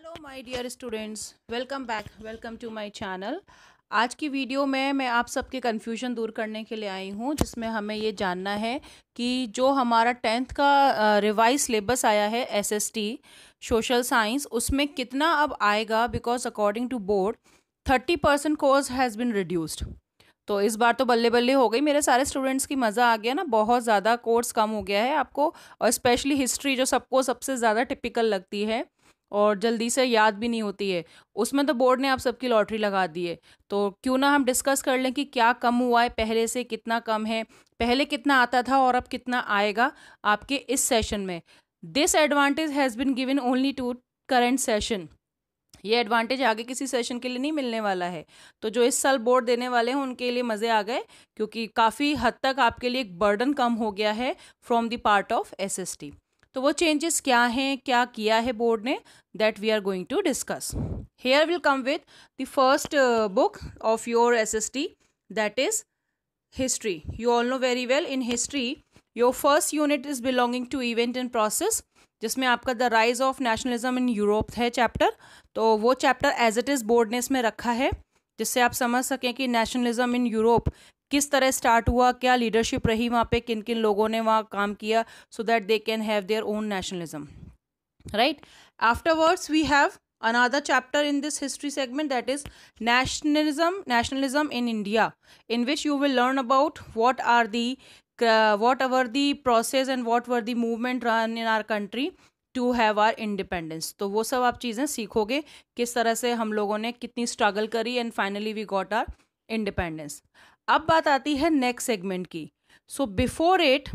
Hello my dear students welcome back welcome to my channel आज की video में मैं आप सबके कन्फ्यूजन दूर करने के लिए आई हूँ जिसमें हमें ये जानना है कि जो हमारा टेंथ का रिवाइज सिलेबस आया है एसएसटी सोशल साइंस उसमें कितना अब आएगा because according to board thirty percent course has been reduced तो इस बार तो बल्ले बल्ले हो गई मेरे सारे स्टूडेंट्स की मज़ा आ गया ना बहुत ज़्यादा कोर्स कम हो गया है आपको और स्पेशली हिस्ट्री जो सबको सबसे ज़्यादा टिपिकल लगती है और जल्दी से याद भी नहीं होती है उसमें तो बोर्ड ने आप सबकी लॉटरी लगा दी है तो क्यों ना हम डिस्कस कर लें कि क्या कम हुआ है पहले से कितना कम है पहले कितना आता था और अब कितना आएगा आपके इस सेशन में this advantage has been given only to current session ये एडवांटेज आगे किसी सेशन के लिए नहीं मिलने वाला है तो जो इस साल बोर्ड देने वाले हैं उनके लिए मज़े आ गए क्योंकि काफ़ी हद तक आपके लिए एक बर्डन कम हो गया है from the part of T तो वो चेंजेस क्या हैं क्या किया है बोर्ड ने that we are going to discuss here will come with the first book of your S S T that is history you all know very well in history your first unit is belonging to event in process जिसमें आपका the rise of nationalism in Europe है chapter तो वो chapter as it is board ने इसमें रखा है जिससे आप समझ सकें कि नेशनलिज्म इन यूरोप किस तरह स्टार्ट हुआ क्या लीडरशिप रही वहाँ पे किन किन लोगों ने वहाँ काम किया so that they can have their own nationalism right afterwards we have another chapter in this history segment that is nationalism nationalism in India in which you will learn about what are the what are the process and what are the movement run in our country to have our independence तो वो सब आप चीज़ें सीखोगे किस तरह से हम लोगों ने कितनी स्ट्रगल करी and finally we got our independence अब बात आती है नेक्स्ट सेगमेंट की सो बिफोर एट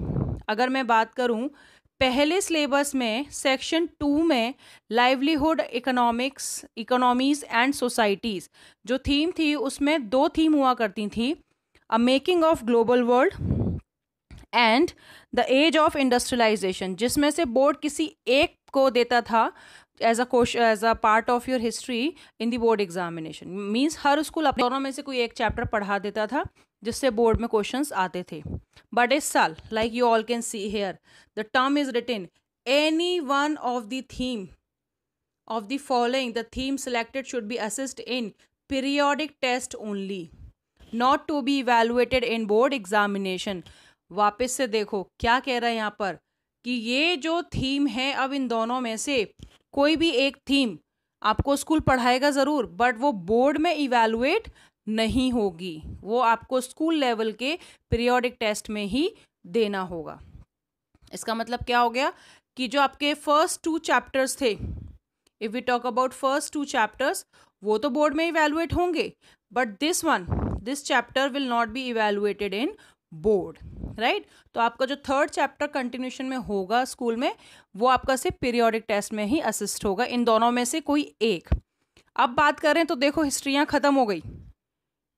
अगर मैं बात करूं पहले सिलेबस में सेक्शन टू में livelihood economics economies and societies जो थीम थी उसमें दो थीम हुआ करती थी a making of global world and the age of industrialisation जिसमें से बोर्ड किसी एक को देता था as a question as a part of your history in the board examination means हर स्कूल अपने दोनों में से कोई एक चैप्टर पढ़ा देता था जिससे बोर्ड में क्वेश्चंस आते थे बट इस साल like you all can see here the term is written any one of the theme of the following the theme selected should be assist in periodic test only not to be evaluated in board examination वापस से देखो क्या कह रहा है यहाँ पर कि ये जो थीम है अब इन दोनों में से कोई भी एक थीम आपको स्कूल पढ़ाएगा ज़रूर बट वो बोर्ड में इवेलुएट नहीं होगी वो आपको स्कूल लेवल के पीरियोडिक टेस्ट में ही देना होगा इसका मतलब क्या हो गया कि जो आपके फर्स्ट टू चैप्टर्स थे if we talk about first two chapters वो तो बोर्ड में इवेलुएट होंगे but this one this chapter will not be evaluated in board right तो आपका जो थर्ड चैप्टर कंटिन्यूशन में होगा स्कूल में वो आपका सिर्फ पीरियोडिक टेस्ट में ही असिस्ट होगा इन दोनों में से कोई एक अब बात करें तो देखो हिस्ट्रियाँ ख़त्म हो गई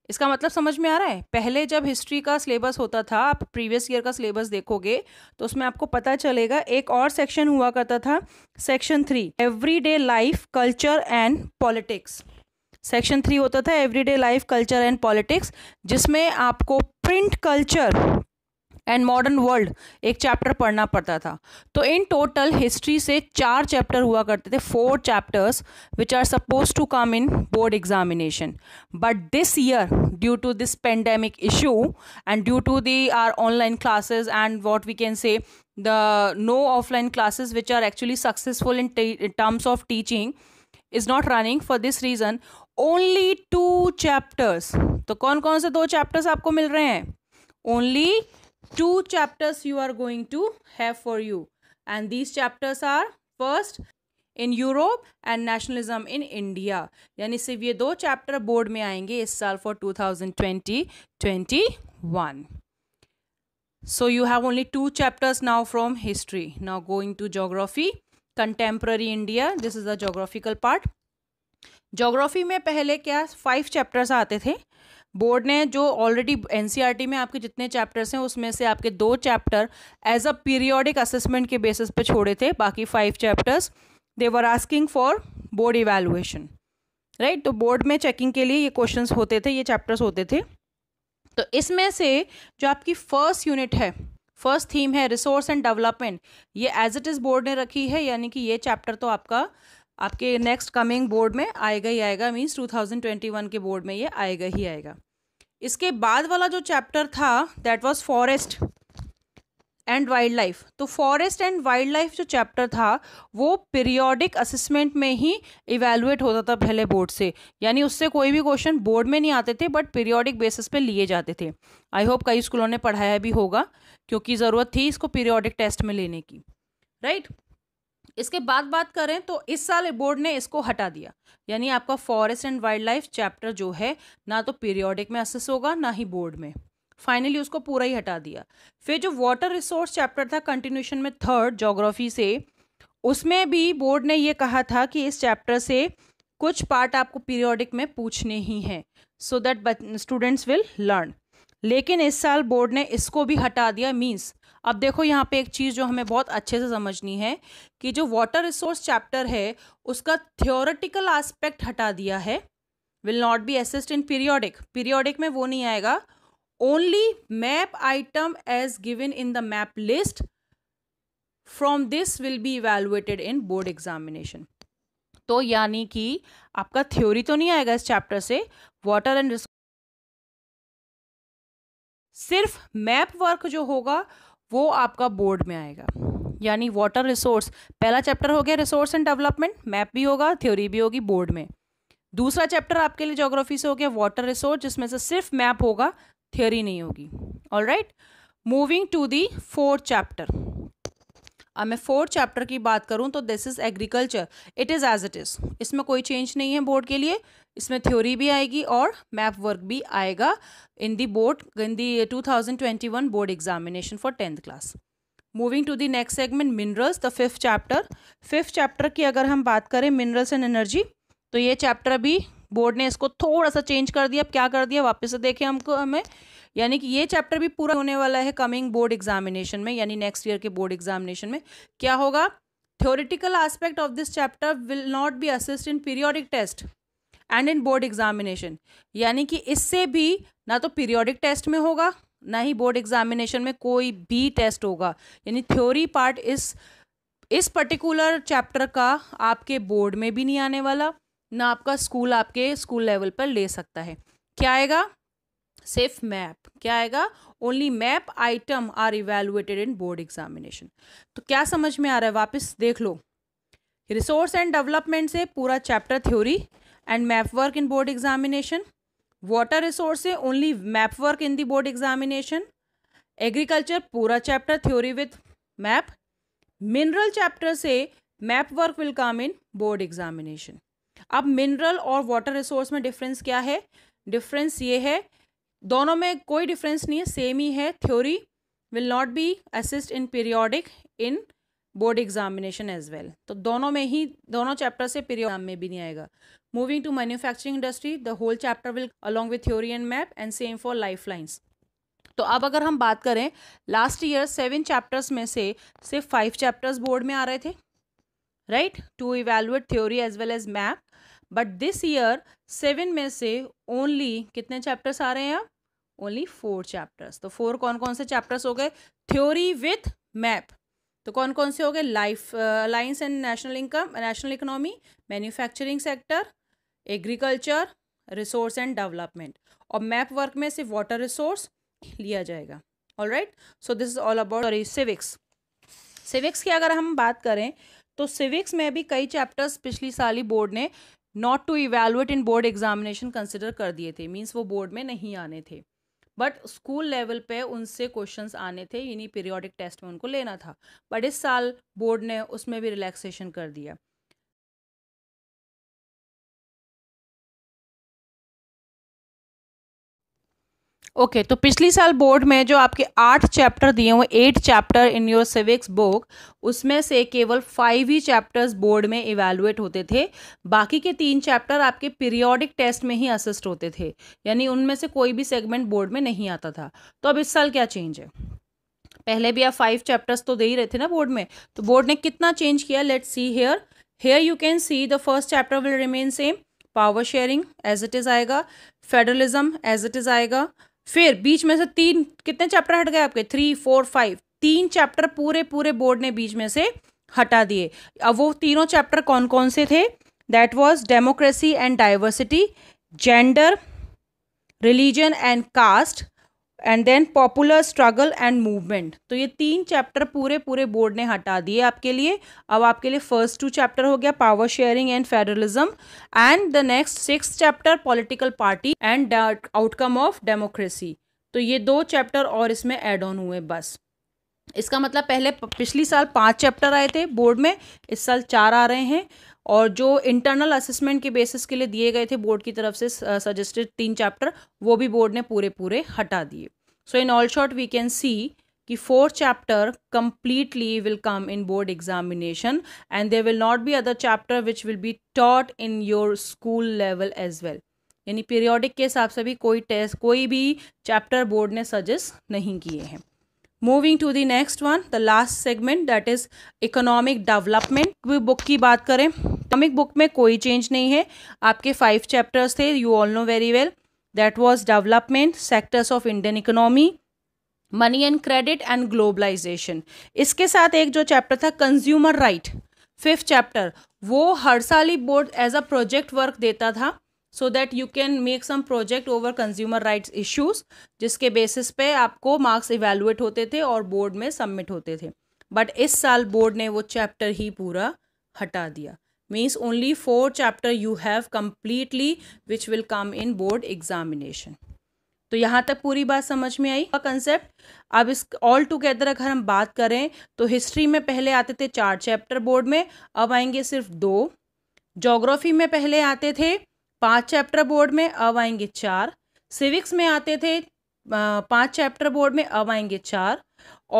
इसका मतलब समझ में आ रहा है पहले जब हिस्ट्री का सिलेबस होता था आप प्रीवियस ईयर का सिलेबस देखोगे तो उसमें आपको पता चलेगा एक और सेक्शन हुआ करता था section three everyday life culture and politics section three होता था everyday life culture and politics जिसमें आपको print culture and modern world एक चैप्टर पढ़ना पड़ता था तो इन टोटल हिस्ट्री से चार चैप्टर हुआ करते थे four chapters which are suppose to come in board examination but this year due to this pandemic issue and due to the our online classes and what we can say the no offline classes which are actually successful in terms of teaching is not running for this reason only two chapters तो कौन कौन से दो chapters आपको मिल रहे हैं only two chapters you are going to have for you and these chapters are first in Europe and nationalism in India यानी सिर्फ ये दो चैप्टर बोर्ड में आएंगे इस साल for two thousand twenty twenty one so you have only two chapters now from history now going to geography contemporary India this is a geographical part geography में पहले क्या फाइव चैप्टर्स आते थे board ने जो ऑलरेडी एन e में आपके जितने चैप्टर्स हैं उसमें से आपके दो chapter as a periodic assessment के बेसिस पे छोड़े थे बाकी five chapters they were asking for board evaluation right तो बोर्ड में चेकिंग के लिए ये क्वेश्चंस होते थे ये चैप्टर्स होते थे तो इसमें से जो आपकी फर्स्ट यूनिट है फर्स्ट थीम है रिसोर्स एंड डेवलपमेंट ये एज इट इज़ बोर्ड ने रखी है यानी कि ये चैप्टर तो आपका आपके नेक्स्ट कमिंग बोर्ड में आएगा ही आएगा मीन्स 2021 के बोर्ड में ये आएगा ही आएगा इसके बाद वाला जो चैप्टर था that was forest and wild life तो फॉरेस्ट एंड वाइल्ड लाइफ जो चैप्टर था वो पीरियोडिक असेसमेंट में ही इवेलुएट होता था पहले बोर्ड से यानी उससे कोई भी क्वेश्चन बोर्ड में नहीं आते थे बट पीरियोडिक बेसिस पे लिए जाते थे आई होप कई स्कूलों ने पढ़ाया भी होगा क्योंकि ज़रूरत थी इसको पीरियोडिक टेस्ट में लेने की राइट right? इसके बाद बात करें तो इस साल बोर्ड ने इसको हटा दिया यानी आपका forest and wild life chapter जो है ना तो पीरियोडिक में असेस होगा ना ही बोर्ड में फाइनली उसको पूरा ही हटा दिया फिर जो वाटर रिसोर्स चैप्टर था कंटिन्यूशन में थर्ड जोग्राफी से उसमें भी बोर्ड ने ये कहा था कि इस चैप्टर से कुछ पार्ट आपको पीरियोडिक में पूछने ही हैं so that students will learn लेकिन इस साल बोर्ड ने इसको भी हटा दिया मीन्स अब देखो यहाँ पे एक चीज़ जो हमें बहुत अच्छे से समझनी है कि जो वाटर रिसोर्स चैप्टर है उसका थियोरटिकल आस्पेक्ट हटा दिया है will not be assist in periodic periodic में वो नहीं आएगा only map item as given in the map list from this will be evaluated in board examination तो यानी कि आपका थ्योरी तो नहीं आएगा इस चैप्टर से वाटर एंड सिर्फ मैप वर्क जो होगा वो आपका बोर्ड में आएगा यानी वाटर रिसोर्स पहला चैप्टर हो गया रिसोर्स एंड डेवलपमेंट मैप भी होगा थ्योरी भी होगी बोर्ड में दूसरा चैप्टर आपके लिए जोग्राफी से हो गया वाटर रिसोर्स जिसमें से सिर्फ मैप होगा थ्योरी नहीं होगी all right moving to the fourth chapter अब मैं फोर्थ चैप्टर की बात करूं तो this is agriculture it is as it is इसमें कोई चेंज नहीं है बोर्ड के लिए इसमें थ्योरी भी आएगी और मैप वर्क भी आएगा in the board in the 2021 board examination for tenth class moving to the next segment minerals the fifth chapter fifth chapter की अगर हम बात करें मिनरल्स एंड एनर्जी तो ये चैप्टर अभी बोर्ड ने इसको थोड़ा सा चेंज कर दिया अब क्या कर दिया वापस से देखें हमको हमें यानी कि ये चैप्टर भी पूरा होने वाला है कमिंग बोर्ड एग्जामिनेशन में यानी नेक्स्ट ईयर के बोर्ड एग्जामिनेशन में क्या होगा theoretical aspect of this chapter will not be assist in periodic test and in board examination यानी कि इससे भी ना तो पीरियोडिक टेस्ट में होगा ना ही बोर्ड एग्जामिनेशन में कोई भी टेस्ट होगा यानी थ्योरी पार्ट इस इस पर्टिकुलर चैप्टर का आपके बोर्ड में भी नहीं आने वाला ना आपका स्कूल आपके स्कूल लेवल पर ले सकता है क्या आएगा सिर्फ मैप क्या आएगा only map item are evaluated in board examination तो क्या समझ में आ रहा है वापस देख लो रिसोर्स एंड डेवलपमेंट से पूरा chapter theory and map work in board examination water resource only map work in the board examination agriculture पूरा chapter theory with map mineral chapter से map work will come in board examination अब mineral और water resource में difference क्या है difference ये है दोनों में कोई डिफरेंस नहीं है सेम ही है theory will not be assist in periodic in board examination as well तो दोनों में ही दोनों चैप्टर से पीरियड में भी नहीं आएगा Moving to manufacturing industry, the whole chapter will along with theory and map and same for lifelines. तो अब अगर हम बात करें लास्ट ईयर सेवन चैप्टर्स में से सिर्फ फाइव चैप्टर्स बोर्ड में आ रहे थे right to evaluate theory as well as map but this year seven में से ओनली कितने चैप्टर्स आ रहे हैं आप ओनली फोर चैप्टर्स तो फोर कौन कौन से चैप्टर्स हो गए थ्योरी विथ मैप तो कौन कौन से हो गए life lines and national income national economy manufacturing sector agriculture resource and development और मैप वर्क में सिर्फ वाटर रिसोर्स लिया जाएगा all right so this is all about sorry civics civics की अगर हम बात करें तो सिविक्स में भी कई चैप्टर्स पिछली साल ही बोर्ड ने not to evaluate in board examination consider कर दिए थे मीन्स वो बोर्ड में नहीं आने थे बट स्कूल लेवल पे उनसे क्वेश्चंस आने थे इन्हीं पीरियोडिक टेस्ट में उनको लेना था बट इस साल बोर्ड ने उसमें भी रिलैक्सेशन कर दिया ओके okay, तो पिछली साल बोर्ड में जो आपके आठ चैप्टर दिए हुए eight chapter in your civics book उसमें से केवल फाइव ही चैप्टर्स बोर्ड में इवेलुएट होते थे बाकी के तीन चैप्टर आपके पीरियोडिक टेस्ट में ही असिस्ट होते थे यानी उनमें से कोई भी सेगमेंट बोर्ड में नहीं आता था तो अब इस साल क्या चेंज है पहले भी आप फाइव चैप्टर्स तो दे ही रहे थे ना बोर्ड में तो बोर्ड ने कितना चेंज किया let see here here you can see the first chapter will remain same power sharing as it is आएगा फेडरलिज्म एज इट इज़ आएगा फिर बीच में से तीन कितने चैप्टर हट गए आपके थ्री फोर फाइव तीन चैप्टर पूरे पूरे बोर्ड ने बीच में से हटा दिए अब वो तीनों चैप्टर कौन कौन से थे that was democracy and diversity gender religion and caste and then popular struggle and movement तो ये तीन चैप्टर पूरे पूरे बोर्ड ने हटा दिए आपके लिए अब आपके लिए फर्स्ट टू चैप्टर हो गया power sharing and federalism and the next six chapter political party and outcome of democracy तो ये दो चैप्टर और इसमें एड ऑन हुए बस इसका मतलब पहले पिछली साल पांच चैप्टर आए थे बोर्ड में इस साल चार आ रहे हैं और जो इंटरनल असेसमेंट के बेसिस के लिए दिए गए थे बोर्ड की तरफ से सजेस्टेड तीन चैप्टर वो भी बोर्ड ने पूरे पूरे हटा दिए so in all short we can see कि four chapter completely will come in board examination and there will not be other chapter which will be taught in your school level as well यानी periodic के हिसाब से भी कोई test कोई भी chapter board ने सजेस्ट नहीं किए हैं moving to the next one the last segment that is economic development book की बात करें इकोनॉमिक बुक में कोई चेंज नहीं है आपके फाइव चैप्टर्स थे you all know very well well. that was development sectors of indian economy money and credit and globalisation इसके साथ एक जो चैप्टर था कंज्यूमर राइट फिफ्थ चैप्टर वो हर साल ही board as a project work देता था so that you can make some project over consumer rights issues जिसके बेसिस पे आपको मार्क्स इवेलुएट होते थे और बोर्ड में सबमिट होते थे बट इस साल बोर्ड ने वो चैप्टर ही पूरा हटा दिया means only four chapter you have completely which will come in board examination तो यहाँ तक पूरी बात समझ में आई कंसेप्ट अब इस ऑल टुगेदर अगर हम बात करें तो हिस्ट्री में पहले आते थे चार चैप्टर बोर्ड में अब आएंगे सिर्फ दो जोग्राफी में पहले आते थे पांच चैप्टर बोर्ड में अब आएंगे चार सिविक्स में आते थे पांच चैप्टर बोर्ड में अब आएंगे चार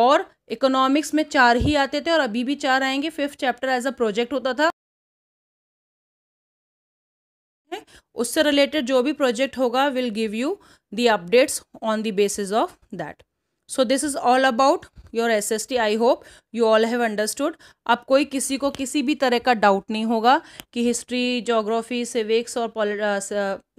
और इकोनॉमिक्स में चार ही आते थे और अभी भी चार आएंगे fifth chapter as a project होता था उससे रिलेटेड जो भी प्रोजेक्ट होगा will give you the updates on the basis of that so this is all about your S S T I hope you all have understood अब कोई किसी को किसी भी तरह का डाउट नहीं होगा कि हिस्ट्री जोग्राफी सिविक्स और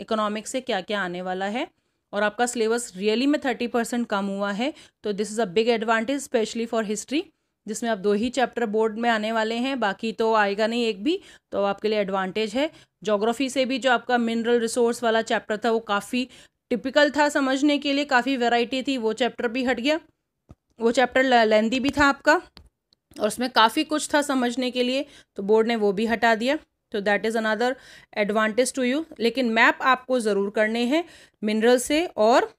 इकोनॉमिक्स से क्या क्या आने वाला है और आपका सिलेबस रियली में थर्टी परसेंट कम हुआ है तो this is a big advantage specially for history जिसमें आप दो ही चैप्टर बोर्ड में आने वाले हैं बाकी तो आएगा नहीं एक भी तो आपके लिए एडवांटेज है जोग्राफी से भी जो आपका मिनरल रिसोर्स वाला चैप्टर था वो काफ़ी टिपिकल था समझने के लिए काफ़ी वेराइटी थी वो चैप्टर भी हट गया वो चैप्टर लेंदी भी था आपका और उसमें काफ़ी कुछ था समझने के लिए तो बोर्ड ने वो भी हटा दिया तो that is another advantage to you लेकिन मैप आपको ज़रूर करने हैं मिनरल से और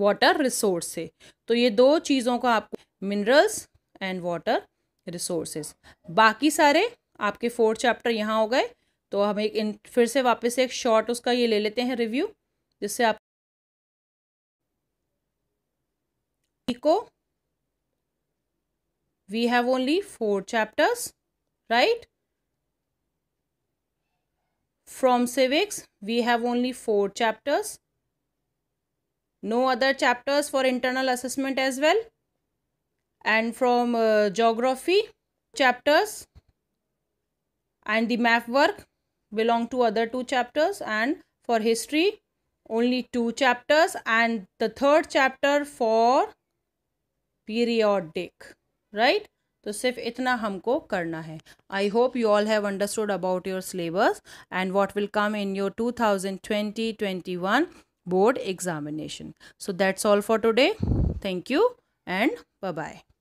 वाटर रिसोर्स से तो ये दो चीज़ों का आपको मिनरल्स एंड वाटर रिसोर्सेज बाकी सारे आपके फोर्थ चैप्टर यहाँ हो गए तो हम एक इन फिर से वापस से एक शॉर्ट उसका ये ले लेते हैं रिव्यू जिससे आप eco we have only four chapters right from civics we have only four chapters no other chapters for internal assessment as well and from uh, geography chapters and the map work belong to other two chapters and for history only two chapters and the third chapter for periodic right तो सिर्फ इतना हमको करना है I hope you all have understood about your syllabus and what will come in your 2020-21 twenty twenty one board examination so that's all for today thank you and bye